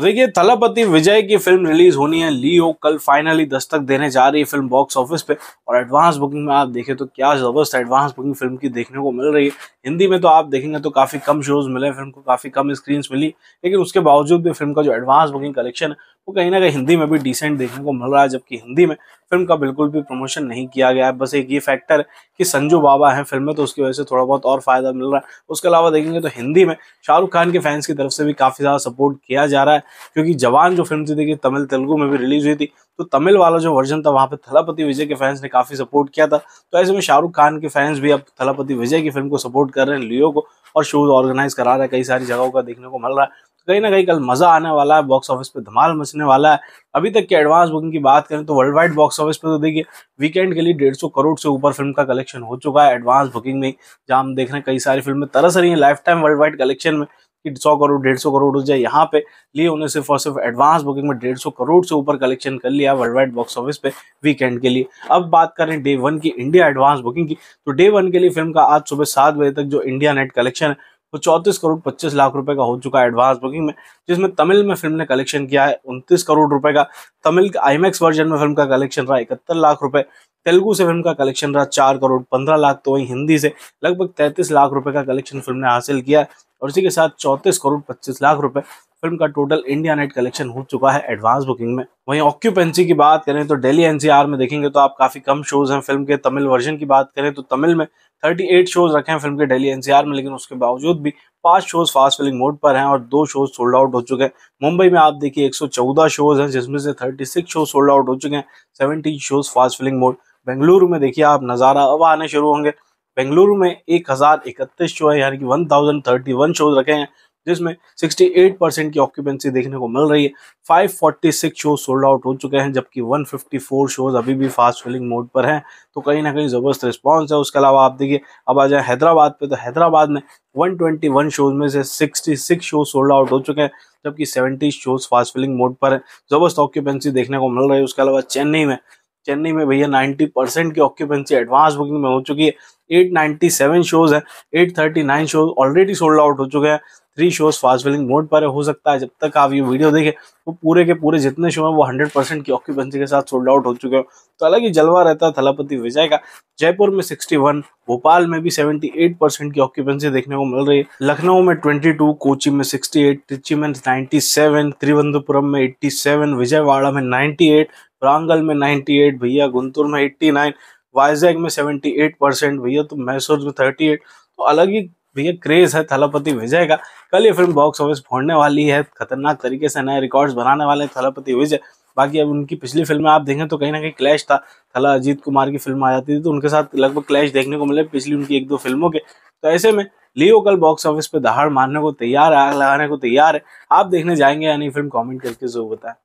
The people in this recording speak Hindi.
तो देखिए थलापति विजय की फिल्म रिलीज होनी है लियो कल फाइनली दस्तक देने जा रही है फिल्म बॉक्स ऑफिस पे और एडवांस बुकिंग में आप देखें तो क्या जबरदस्त एडवांस बुकिंग फिल्म की देखने को मिल रही है हिंदी में तो आप देखेंगे तो काफी कम शोज मिले फिल्म को काफी कम स्क्रीन मिली लेकिन उसके बावजूद भी फिल्म का जो एडवांस बुकिंग कलेक्शन है वो कहीं ना कहीं हिंदी में भी डिसेंट देखने को मिल रहा है जबकि हिंदी में फिल्म का बिल्कुल भी प्रमोशन नहीं किया गया है बस एक ये फैक्टर कि संजू बाबा हैं फिल्म में तो उसकी वजह से थोड़ा बहुत और फायदा मिल रहा है उसके अलावा देखेंगे तो हिंदी में शाहरुख खान के फैंस की तरफ से भी काफ़ी ज़्यादा सपोर्ट किया जा रहा है क्योंकि जवान जो फिल्म थी देखिए तमिल तेलुगु में भी रिलीज हुई थी तो तमिल वाला जो वर्जन था वहाँ पे थलापति विजय के फैंस ने काफ़ी सपोर्ट किया था तो ऐसे में शाहरुख खान के फैंस भी अब थलापति विजय की फिल्म को सपोर्ट कर रहे हैं लियो को और शोज ऑर्गेनाइज करा रहे हैं कई सारी जगहों का देखने को मिल रहा है कहीं ना कहीं कल मजा आने वाला है बॉक्स ऑफिस पे धमाल मचने वाला है अभी तक की एडवांस बुकिंग की बात करें तो वर्ल्ड वाइड बॉक्स ऑफिस पे तो देखिए वीकेंड के लिए डेढ़ सौ करोड़ से ऊपर फिल्म का कलेक्शन हो चुका है एडवांस बुकिंग में जहाँ हम देख रहे हैं कई सारी फिल्में तरस रही है lifetime worldwide collection में कि सौ करोड़ डेढ़ सौ करोड़ हो जाए यहाँ पे लिए उन्हें सिर्फ और सिर्फ एडवांस बुकिंग में डेढ़ सौ करोड़ से ऊपर कलेक्शन कर लिया वर्ल्ड वाइड बॉक्स ऑफिस पे वीकेंड के लिए अब बात करें डे वन की इंडिया एडवांस बुकिंग की तो डे वन के लिए फिल्म का आज सुबह सात बजे तक जो इंडिया नेट कलेक्शन है वो चौंतीस करोड़ पच्चीस लाख रुपए का हो चुका है एडवांस बुकिंग में जिसमें तमिल में फिल्म ने कलेक्शन किया है उनतीस करोड़ रुपए का तमिल आईमैक्स वर्जन में फिल्म का कलेक्शन रहा इकहत्तर लाख रुपए तेलुगू से फिल्म का कलेक्शन रहा चार करोड़ पंद्रह लाख तो वहीं हिंदी से लगभग तैंतीस लाख रुपए का कलेक्शन फिल्म ने हासिल किया और इसी के साथ चौंतीस करोड़ पच्चीस लाख रुपए फिल्म का टोटल इंडिया नेट कलेक्शन हो चुका है एडवांस बुकिंग में वहीं ऑक्यूपेंसी की बात करें तो दिल्ली एनसीआर में देखेंगे तो आप काफी कम शोज हैं फिल्म के तमिल वर्जन की बात करें तो तमिल में 38 शोज रखे हैं फिल्म के दिल्ली एनसीआर में लेकिन उसके बावजूद भी पांच शोज फास्ट फिलिंग मोड पर हैं और दो शोज सोल्ड आउट हो चुके हैं मुंबई में आप देखिए 114 शोज हैं जिसमें से 36 शोज सोल्ड आउट हो चुके हैं seventy shows fast filling mode Bengaluru में देखिए आप नज़ारा अब आने शुरू होंगे बेंगलुरु में एक हज़ार इकतीस शो है यानी कि one thousand thirty one shows रखे हैं जिसमें 68 परसेंट की ऑक्यूपेंसी देखने को मिल रही है 546 शो सोल्ड आउट हो चुके हैं जबकि 154 शोज अभी भी फास्ट फिलिंग मोड पर हैं तो कहीं ना कहीं ज़बरदस्त रिस्पांस है उसके अलावा आप देखिए अब आ जाए हैदराबाद पे तो हैदराबाद में 121 शोज में से 66 शो सोल्ड आउट हो चुके हैं जबकि seventy shows fast filling mode पर है ज़बरदस्त ऑक्यूपेंसी देखने को मिल रही है उसके अलावा चेन्नई में चेन्नई में भैया 90 परसेंट की ऑक्यूपेंसी एडवांस बुकिंग में हो चुकी है 897 शोज हैं 839 शोज ऑलरेडी सोल्ड आउट हो चुके हैं three shows fast filling mode पर हो सकता है जब तक आप ये वीडियो देखें वो पूरे के पूरे जितने शो हैं वो हंड्रेड परसेंट की ऑक्यूपेंसी के साथ सोल्ड आउट हो चुके हैं तो अलग ही जलवा रहता है थलापति विजय का जयपुर में 61, भोपाल में भी 78 परसेंट की ऑक्यूपेंसी देखने को मिल रही है लखनऊ में 22, कोची में 68, त्रिची में 97, तिरुवनंतपुरम में 87, विजयवाड़ा में 98, वरांगल में 98, भैया गुंतूर में 89, वाइजैग में 78 परसेंट भैया तो मैसूर में 38 तो अलग ही भैया तो क्रेज है थलापति विजय का कल ये फिल्म बॉक्स ऑफिस फोड़ने वाली है खतरनाक तरीके से नए रिकॉर्ड्स बनाने वाले हैं थलापति विजय बाकी अब उनकी पिछली फिल्म में आप देखें तो कहीं ना कहीं क्लैश था थला अजीत कुमार की फिल्म आ जाती थी तो उनके साथ लगभग क्लैश देखने को मिले पिछली उनकी एक दो फिल्मों के तो ऐसे में लियो कल बॉक्स ऑफिस पे दहाड़ मारने को तैयार है आग लगाने को तैयार है आप देखने जाएंगे या नहीं फिल्म कॉमेंट करके जरूर बताएं